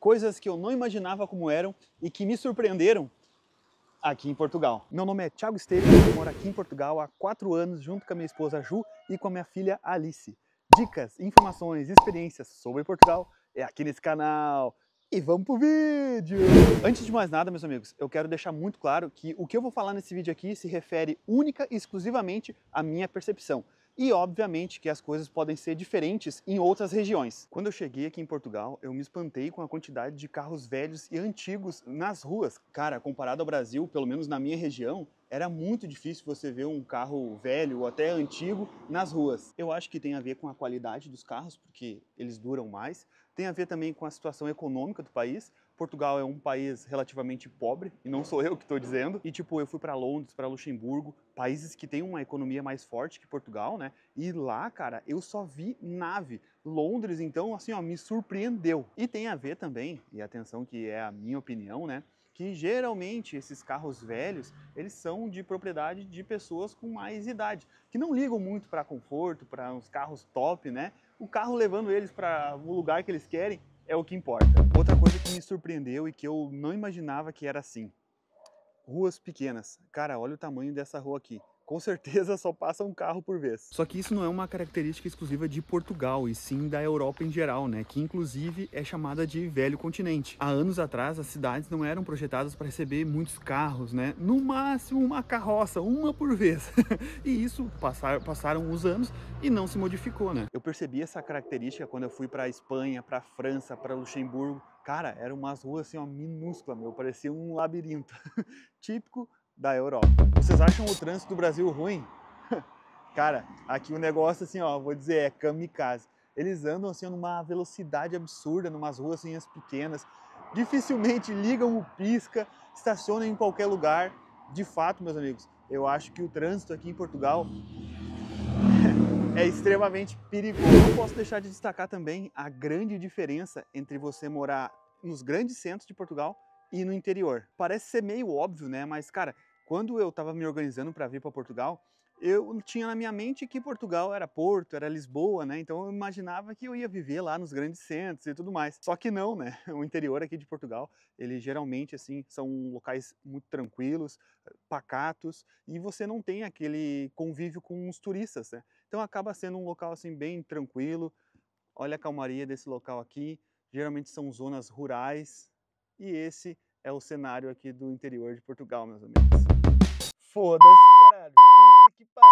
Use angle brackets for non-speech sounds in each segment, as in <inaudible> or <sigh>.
coisas que eu não imaginava como eram e que me surpreenderam aqui em Portugal. Meu nome é Thiago Esteves, eu moro aqui em Portugal há quatro anos junto com a minha esposa Ju e com a minha filha Alice. Dicas, informações, experiências sobre Portugal é aqui nesse canal. E vamos pro vídeo! Antes de mais nada, meus amigos, eu quero deixar muito claro que o que eu vou falar nesse vídeo aqui se refere única e exclusivamente à minha percepção. E obviamente que as coisas podem ser diferentes em outras regiões. Quando eu cheguei aqui em Portugal, eu me espantei com a quantidade de carros velhos e antigos nas ruas. Cara, comparado ao Brasil, pelo menos na minha região, era muito difícil você ver um carro velho ou até antigo nas ruas. Eu acho que tem a ver com a qualidade dos carros, porque eles duram mais, tem a ver também com a situação econômica do país, Portugal é um país relativamente pobre, e não sou eu que estou dizendo. E tipo, eu fui para Londres, para Luxemburgo, países que têm uma economia mais forte que Portugal, né? E lá, cara, eu só vi nave. Londres, então, assim, ó, me surpreendeu. E tem a ver também, e atenção que é a minha opinião, né? que geralmente esses carros velhos eles são de propriedade de pessoas com mais idade, que não ligam muito para conforto, para uns carros top, né? O carro levando eles para o lugar que eles querem é o que importa. Outra coisa que me surpreendeu e que eu não imaginava que era assim. Ruas pequenas. Cara, olha o tamanho dessa rua aqui com certeza só passa um carro por vez. Só que isso não é uma característica exclusiva de Portugal, e sim da Europa em geral, né? Que inclusive é chamada de Velho Continente. Há anos atrás, as cidades não eram projetadas para receber muitos carros, né? No máximo uma carroça, uma por vez. <laughs> e isso passar, passaram os anos e não se modificou, né? Eu percebi essa característica quando eu fui para a Espanha, para a França, para Luxemburgo. Cara, eram umas ruas assim, ó, minúscula, meu, parecia um labirinto. <laughs> Típico da Europa. Vocês acham o trânsito do Brasil ruim? <laughs> Cara, aqui o um negócio assim, ó, vou dizer, é kamikaze. Eles andam assim numa velocidade absurda, numas ruas assim, pequenas, dificilmente ligam o pisca, estacionam em qualquer lugar. De fato, meus amigos, eu acho que o trânsito aqui em Portugal <laughs> é extremamente perigoso. Não posso deixar de destacar também a grande diferença entre você morar nos grandes centros de Portugal e no interior. Parece ser meio óbvio, né? Mas, cara, quando eu estava me organizando para vir para Portugal, eu tinha na minha mente que Portugal era Porto, era Lisboa, né? Então eu imaginava que eu ia viver lá nos grandes centros e tudo mais. Só que não, né? <laughs> O interior aqui de Portugal, ele geralmente, assim, são locais muito tranquilos, pacatos, e você não tem aquele convívio com os turistas, né? Então acaba sendo um local, assim, bem tranquilo. Olha a calmaria desse local aqui. Geralmente são zonas rurais. E esse é o cenário aqui do interior de Portugal, meus amigos. Foda-se, caralho. Puta que pariu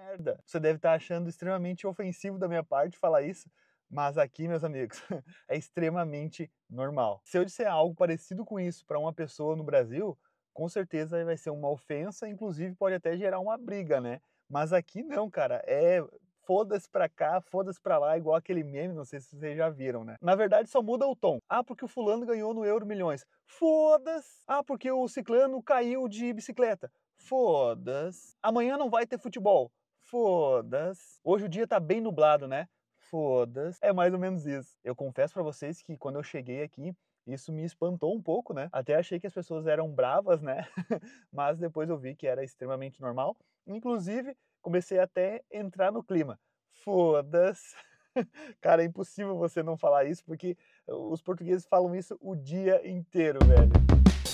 essa merda. Você deve estar tá achando extremamente ofensivo da minha parte falar isso. Mas aqui, meus amigos, <laughs> é extremamente normal. Se eu disser algo parecido com isso para uma pessoa no Brasil, com certeza vai ser uma ofensa, inclusive pode até gerar uma briga, né? Mas aqui não, cara. É foda-se pra cá, foda-se pra lá, igual aquele meme, não sei se vocês já viram, né? Na verdade, só muda o tom. Ah, porque o fulano ganhou no Euro Milhões. Foda-se! Ah, porque o ciclano caiu de bicicleta. Foda-se. Amanhã não vai ter futebol. Foda-se. Hoje o dia tá bem nublado, né? Foda-se. É mais ou menos isso. Eu confesso para vocês que quando eu cheguei aqui, isso me espantou um pouco, né? Até achei que as pessoas eram bravas, né? <laughs> Mas depois eu vi que era extremamente normal. Inclusive, comecei até a entrar no clima. Foda-se. <laughs> Cara, é impossível você não falar isso, porque os portugueses falam isso o dia inteiro, velho.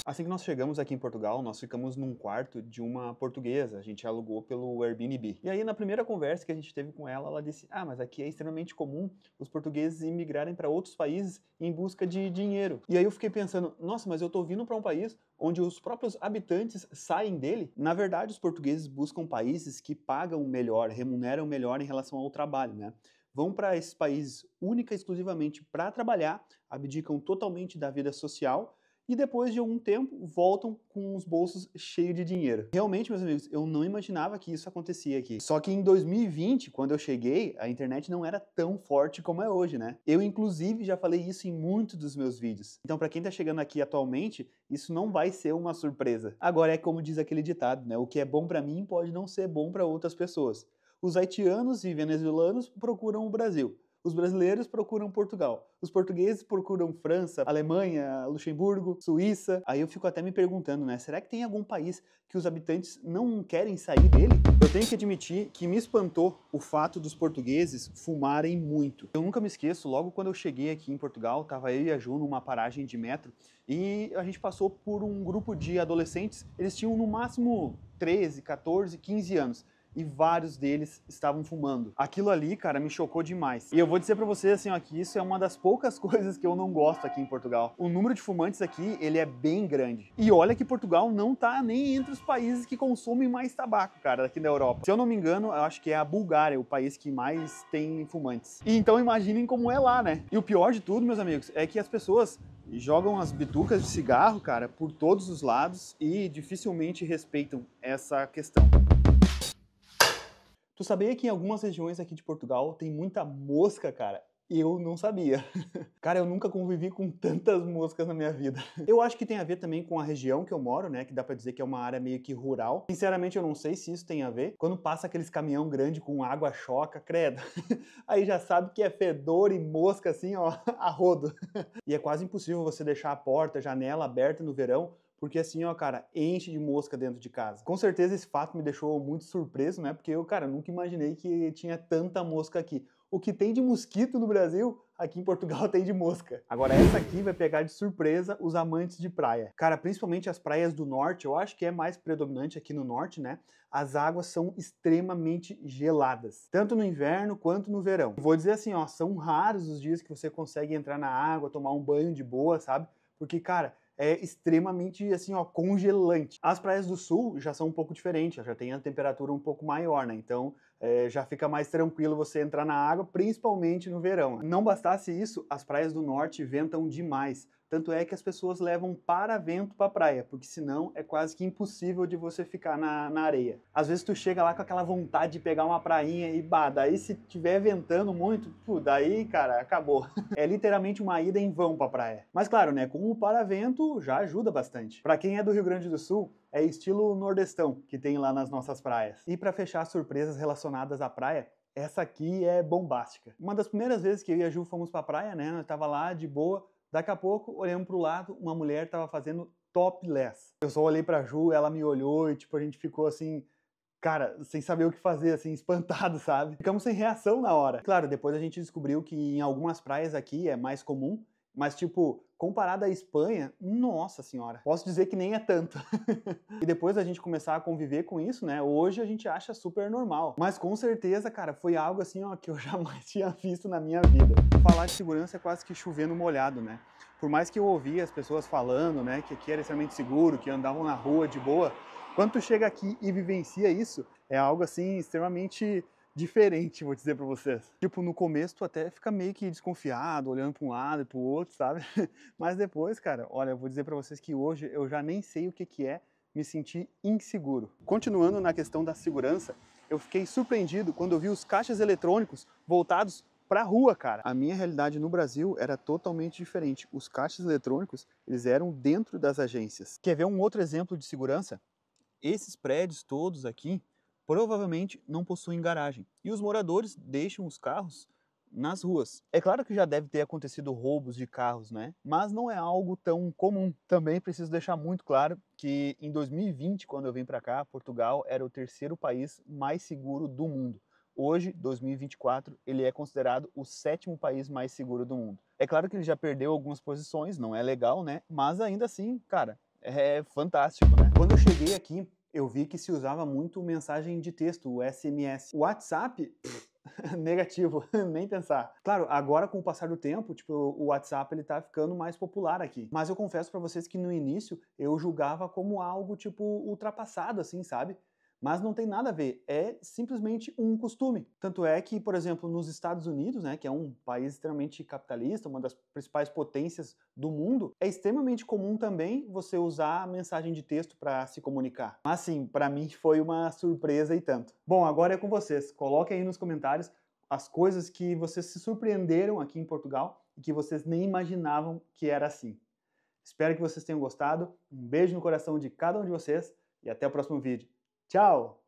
Assim que nós chegamos aqui em Portugal, nós ficamos num quarto de uma portuguesa, a gente alugou pelo Airbnb. E aí na primeira conversa que a gente teve com ela, ela disse: "Ah, mas aqui é extremamente comum os portugueses imigrarem para outros países em busca de dinheiro". E aí eu fiquei pensando: "Nossa, mas eu estou vindo para um país onde os próprios habitantes saem dele? Na verdade, os portugueses buscam países que pagam melhor, remuneram melhor em relação ao trabalho, né? Vão para esses países única e exclusivamente para trabalhar, abdicam totalmente da vida social e depois de algum tempo voltam com os bolsos cheios de dinheiro. Realmente, meus amigos, eu não imaginava que isso acontecia aqui. Só que em 2020, quando eu cheguei, a internet não era tão forte como é hoje, né? Eu inclusive já falei isso em muitos dos meus vídeos. Então, para quem tá chegando aqui atualmente, isso não vai ser uma surpresa. Agora é como diz aquele ditado, né? O que é bom para mim pode não ser bom para outras pessoas. Os haitianos e venezuelanos procuram o Brasil os brasileiros procuram Portugal. Os portugueses procuram França, Alemanha, Luxemburgo, Suíça. Aí eu fico até me perguntando, né? Será que tem algum país que os habitantes não querem sair dele? Eu tenho que admitir que me espantou o fato dos portugueses fumarem muito. Eu nunca me esqueço, logo quando eu cheguei aqui em Portugal, tava eu e a Ju numa paragem de metro e a gente passou por um grupo de adolescentes. Eles tinham no máximo 13, 14, 15 anos e vários deles estavam fumando. Aquilo ali, cara, me chocou demais. E eu vou dizer para vocês assim, ó, que isso é uma das poucas <laughs> coisas que eu não gosto aqui em Portugal. O número de fumantes aqui, ele é bem grande. E olha que Portugal não tá nem entre os países que consomem mais tabaco, cara, aqui da Europa. Se eu não me engano, eu acho que é a Bulgária o país que mais tem fumantes. E então imaginem como é lá, né? E o pior de tudo, meus amigos, é que as pessoas jogam as bitucas de cigarro, cara, por todos os lados e dificilmente respeitam essa questão. Tu sabia que em algumas regiões aqui de Portugal tem muita mosca, cara? Eu não sabia. <laughs> Cara, eu nunca convivi com tantas moscas na minha vida. <laughs> Eu acho que tem a ver também com a região que eu moro, né? Que dá pra dizer que é uma área meio que rural. Sinceramente, eu não sei se isso tem a ver. Quando passa aqueles caminhão grande com água choca, credo. <laughs> Aí já sabe que é fedor e mosca assim, ó, a rodo. E é quase impossível você deixar a porta, a janela aberta no verão porque assim, ó, cara, enche de mosca dentro de casa. Com certeza esse fato me deixou muito surpreso, né? Porque eu, cara, nunca imaginei que tinha tanta mosca aqui. O que tem de mosquito no Brasil, aqui em Portugal <laughs> tem de mosca. Agora essa aqui vai pegar de surpresa os amantes de praia. Cara, principalmente as praias do norte, eu acho que é mais predominante aqui no norte, né? As águas são extremamente geladas, tanto no inverno quanto no verão. Vou dizer assim, ó, são raros os dias que você consegue entrar na água, tomar um banho de boa, sabe? Porque, cara, é extremamente assim, ó, congelante. As praias do sul já são um pouco diferentes, já tem a temperatura um pouco maior, né? Então é, já fica mais tranquilo você entrar na água, principalmente no verão. Não bastasse isso, as praias do norte ventam demais. Tanto é que as pessoas levam paravento para a praia, porque senão é quase que impossível de você ficar na, na areia. Às vezes tu chega lá com aquela vontade de pegar uma prainha e bah, daí se tiver ventando muito, daí, cara, acabou. <laughs> É literalmente uma ida em vão para a praia. Mas claro, né, com o paravento já ajuda bastante. Para quem é do Rio Grande do Sul, é estilo nordestão que tem lá nas nossas praias. E para fechar surpresas relacionadas à praia, essa aqui é bombástica. Uma das primeiras vezes que eu e a Ju fomos para praia, né, nós tava lá de boa, Daqui a pouco, olhamos para o lado, uma mulher estava fazendo topless. Eu só olhei para a Ju, ela me olhou e tipo, a gente ficou assim, cara, sem saber o que fazer, assim, <laughs> espantado, sabe? Ficamos sem reação na hora. Claro, depois a gente descobriu que em algumas praias aqui é mais comum, mas tipo, comparado à Espanha, nossa senhora, posso dizer que nem é tanto. <laughs> e depois a gente começar a conviver com isso, né? Hoje a gente acha super normal. Mas com certeza, cara, foi algo assim, ó, que eu <laughs> jamais tinha visto na minha vida. Falar de segurança é quase que chover no molhado, né? Por mais que eu ouvia as pessoas falando, né, que aqui era extremamente seguro, que andavam na rua de boa, quando tu chega aqui e vivencia isso, é algo assim extremamente diferente, vou dizer para vocês. Tipo, no começo tu até fica meio que desconfiado, olhando para um lado e para o outro, sabe? <laughs> Mas depois, cara, olha, eu vou dizer para vocês que hoje eu já nem sei o que que é me sentir inseguro. Continuando na questão da segurança, eu fiquei surpreendido quando eu vi os caixas eletrônicos voltados para rua, cara. A minha realidade no Brasil era totalmente diferente. Os caixas eletrônicos, eles eram dentro das agências. Quer ver um outro exemplo de segurança? Esses prédios todos aqui, provavelmente não possuem garagem e os moradores deixam os carros nas ruas. É claro que já deve ter acontecido roubos de carros, né? Mas não é algo tão comum. Também preciso deixar muito claro que em 2020, quando eu vim para cá, Portugal era o terceiro país mais seguro do mundo. Hoje, 2024, ele é considerado o sétimo país mais seguro do mundo. É claro que ele já perdeu algumas posições, não é legal, né? Mas ainda assim, cara, é fantástico, né? Quando eu cheguei aqui, eu vi que se usava muito mensagem de texto, o SMS. O WhatsApp, <laughs> negativo, <laughs> nem pensar. Claro, agora com o passar do tempo, tipo, o WhatsApp ele tá ficando mais popular aqui. Mas eu confesso para vocês que no início eu julgava como algo tipo ultrapassado assim, sabe? Mas não tem nada a ver, é simplesmente um costume. Tanto é que, por exemplo, nos Estados Unidos, né, que é um país extremamente capitalista, uma das principais potências do mundo, é extremamente comum também você usar a mensagem de texto para se comunicar. Mas sim, para mim foi uma surpresa e tanto. Bom, agora é com vocês. Coloquem aí nos comentários as coisas que vocês se surpreenderam aqui em Portugal e que vocês nem imaginavam que era assim. Espero que vocês tenham gostado. Um beijo no coração de cada um de vocês e até o próximo vídeo. Tchau!